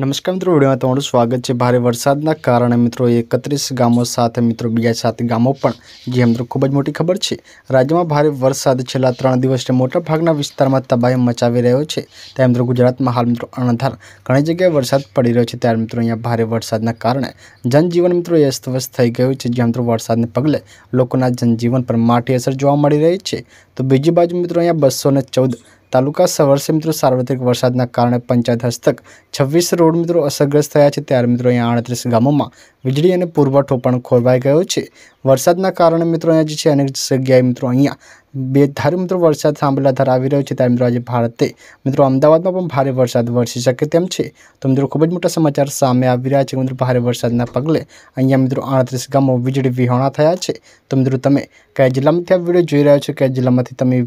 નમસ્કાર મિત્રો વિડિયોમાં તો હું સ્વાગત છે ભારે વરસાદના કારણે મિત્રો 31 ગામો સાથે મિત્રો બીજા 7 ગામો પણ જે મિત્રો ખૂબ જ મોટી ખબર છે રાજ્યમાં ભારે વરસાદ છેલ્લા 3 દિવસથી મોટા ભાગના વિસ્તારમાં તબાહી મચાવી રહ્યો છે ત્યાં મિત્રો ગુજરાતમાં હાલ મિત્રો અનાધાર ઘણી જગ્યાએ વરસાદ પડી રહ્યો છે ત્યાં મિત્રો અહીંયા ભારે વરસાદના કારણે જનજીવન મિત્રો યસ્થવસ્થ થઈ ગયું છે જે મિત્રો વરસાદને પગલે લોકોના જનજીવન પર માઠી અસર જોવા મળી રહી છે તો બીજી બાજુ મિત્રો અહીંયા 214 તાલુકા સવારસે મિત્રો સાર્વત્રિક વરસાદના કારણે પંચાયત હસ્તક છવ્વીસ રોડ મિત્રો અસરગ્રસ્ત થયા છે ત્યારે મિત્રો અહીંયા આડત્રીસ ગામોમાં વીજળી અને પુરવઠો પણ ખોરવાઈ ગયો છે વરસાદના કારણે મિત્રો અહીંયા જે છે અનેક જગ્યાએ મિત્રો અહીંયા બે ધારે મિત્રો વરસાદ સાંભળેલા ધરાવી રહ્યો છે ત્યારે મિત્રો આજે ભારતે મિત્રો અમદાવાદમાં પણ ભારે વરસાદ વરસી શકે તેમ છે તો મિત્રો ખૂબ જ મોટા સમાચાર સામે આવી રહ્યા છે મિત્રો ભારે વરસાદના પગલે અહીંયા મિત્રો આડત્રીસ ગામો વીજળી વિહોણા થયા છે તો મિત્રો તમે કયા જિલ્લામાંથી આ વિડીયો જોઈ રહ્યા છો કયા જિલ્લામાંથી તમે